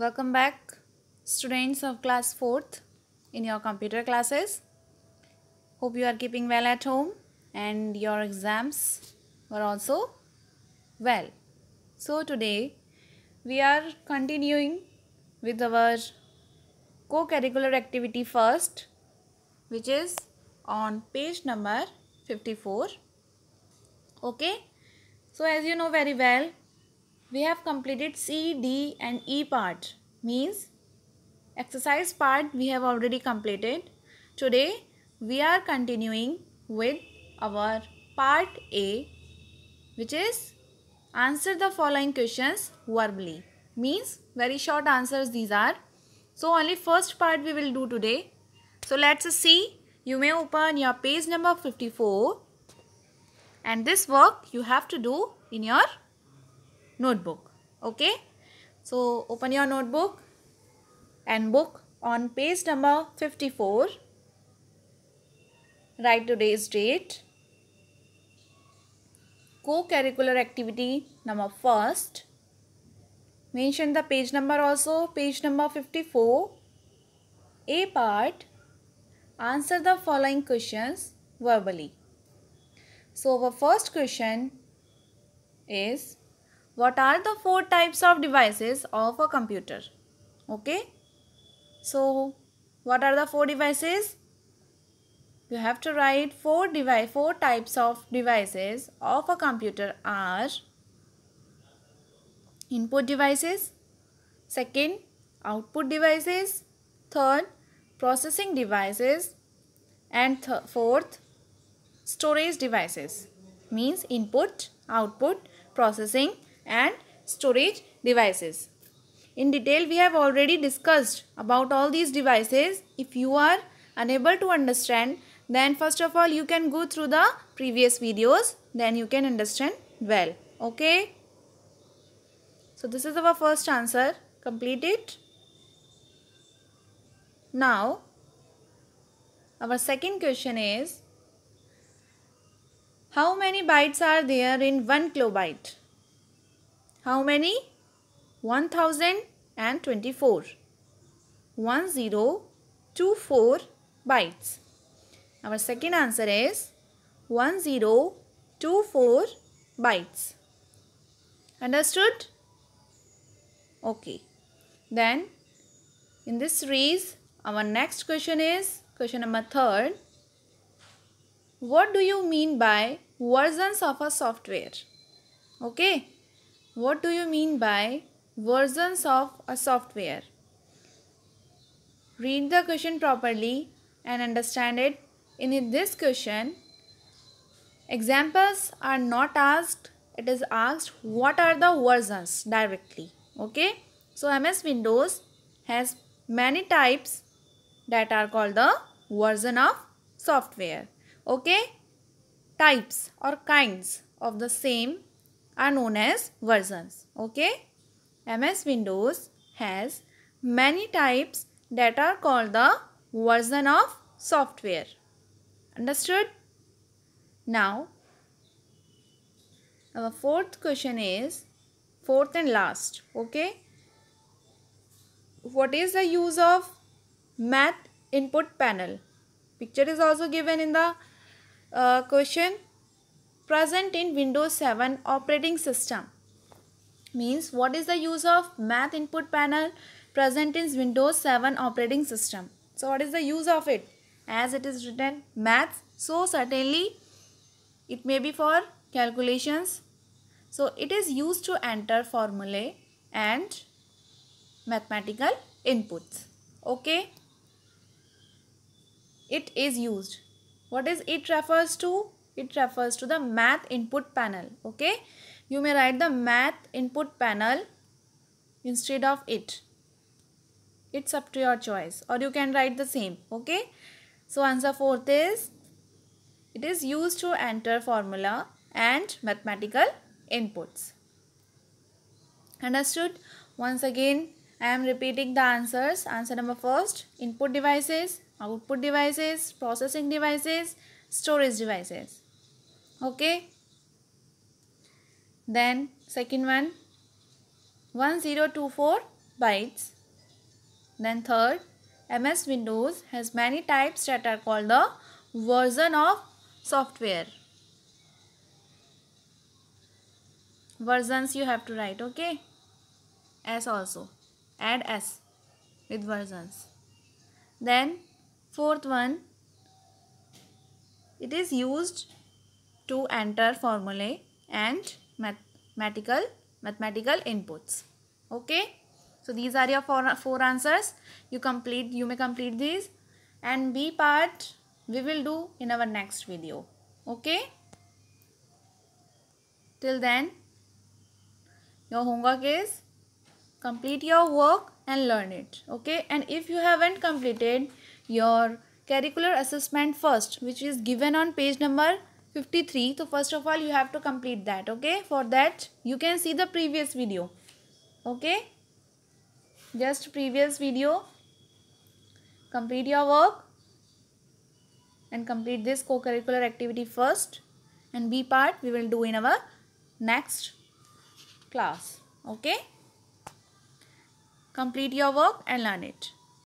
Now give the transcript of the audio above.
Welcome back students of class 4th in your computer classes. Hope you are keeping well at home and your exams were also well. So today we are continuing with our co-curricular activity first which is on page number 54. Okay. So as you know very well we have completed C, D and E part means exercise part we have already completed. Today we are continuing with our part A which is answer the following questions verbally means very short answers these are. So only first part we will do today. So let's see you may open your page number 54 and this work you have to do in your notebook okay so open your notebook and book on page number 54 write today's date co-curricular activity number first mention the page number also page number 54 a part answer the following questions verbally so our first question is what are the four types of devices of a computer okay so what are the four devices you have to write four device four types of devices of a computer are input devices second output devices third processing devices and fourth storage devices means input output processing and storage devices. In detail, we have already discussed about all these devices. If you are unable to understand, then first of all, you can go through the previous videos. Then you can understand well. Okay. So, this is our first answer. Complete it. Now, our second question is, how many bytes are there in 1 kilobyte? How many? 1024. 1024 bytes. Our second answer is 1024 bytes. Understood? Okay. Then in this series our next question is question number third. What do you mean by versions of a software? Okay. What do you mean by versions of a software? Read the question properly and understand it. In this question, examples are not asked. It is asked what are the versions directly. Okay. So MS Windows has many types that are called the version of software. Okay. Types or kinds of the same are known as versions. Okay. MS Windows has many types that are called the version of software. Understood? Now, our fourth question is fourth and last. Okay. What is the use of math input panel? Picture is also given in the uh, question present in Windows 7 operating system. Means what is the use of math input panel present in Windows 7 operating system. So what is the use of it? As it is written Math, So certainly it may be for calculations. So it is used to enter formulae and mathematical inputs. Okay. It is used. What is it refers to? it refers to the math input panel okay you may write the math input panel instead of it it's up to your choice or you can write the same okay so answer fourth is it is used to enter formula and mathematical inputs. Understood? Once again, I am repeating the answers. Answer number first, input devices, output devices, processing devices, storage devices okay then second one 1024 bytes then third ms windows has many types that are called the version of software versions you have to write okay s also add s with versions then fourth one it is used to enter formulae and mathematical mathematical inputs. Okay. So these are your four, four answers. You complete, you may complete these and B part we will do in our next video. Okay. Till then your homework is complete your work and learn it. Okay. And if you haven't completed your curricular assessment first which is given on page number 53 so first of all you have to complete that okay for that you can see the previous video okay just previous video complete your work and complete this co-curricular activity first and b part we will do in our next class okay complete your work and learn it